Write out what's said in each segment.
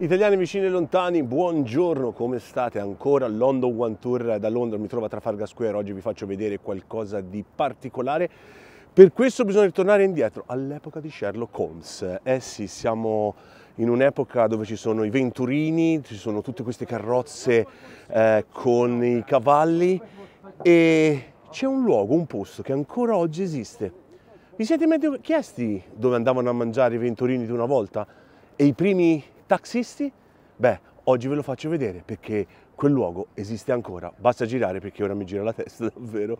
Italiani vicini e lontani, buongiorno, come state? Ancora London One Tour da Londra, mi trovo a Trafalgar Square, oggi vi faccio vedere qualcosa di particolare. Per questo bisogna ritornare indietro all'epoca di Sherlock Holmes. Eh sì, siamo in un'epoca dove ci sono i venturini, ci sono tutte queste carrozze eh, con i cavalli e c'è un luogo, un posto che ancora oggi esiste. Vi siete mai chiesti dove andavano a mangiare i venturini di una volta? E i primi Taxisti? Beh, oggi ve lo faccio vedere perché quel luogo esiste ancora. Basta girare perché ora mi gira la testa davvero.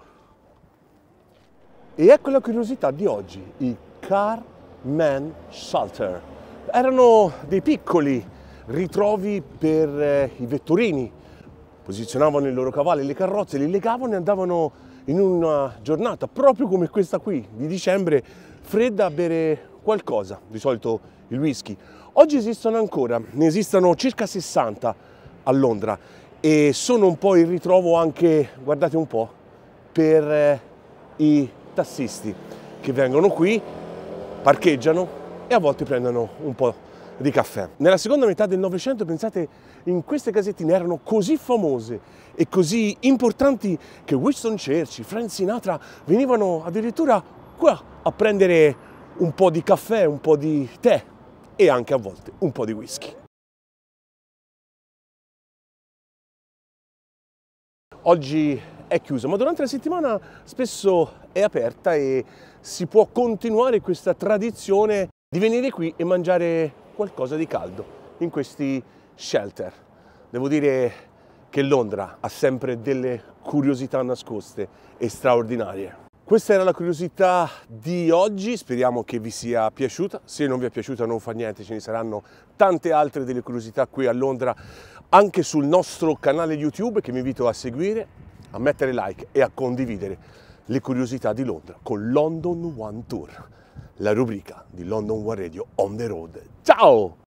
E ecco la curiosità di oggi, i Car Man Shelter. Erano dei piccoli ritrovi per eh, i vetturini. Posizionavano i loro cavalli, le carrozze, li legavano e andavano in una giornata proprio come questa qui di dicembre fredda a bere qualcosa, di solito il whisky. Oggi esistono ancora, ne esistono circa 60 a Londra e sono un po' il ritrovo anche, guardate un po', per eh, i tassisti che vengono qui, parcheggiano e a volte prendono un po' di caffè. Nella seconda metà del Novecento, pensate, in queste casettine erano così famose e così importanti che Winston Churchill, Frank Sinatra venivano addirittura qua a prendere un po' di caffè, un po' di tè e anche a volte un po' di whisky. Oggi è chiuso, ma durante la settimana spesso è aperta e si può continuare questa tradizione di venire qui e mangiare qualcosa di caldo in questi shelter. Devo dire che Londra ha sempre delle curiosità nascoste e straordinarie. Questa era la curiosità di oggi, speriamo che vi sia piaciuta, se non vi è piaciuta non fa niente, ce ne saranno tante altre delle curiosità qui a Londra anche sul nostro canale YouTube che vi invito a seguire, a mettere like e a condividere le curiosità di Londra con London One Tour, la rubrica di London One Radio on the road. Ciao!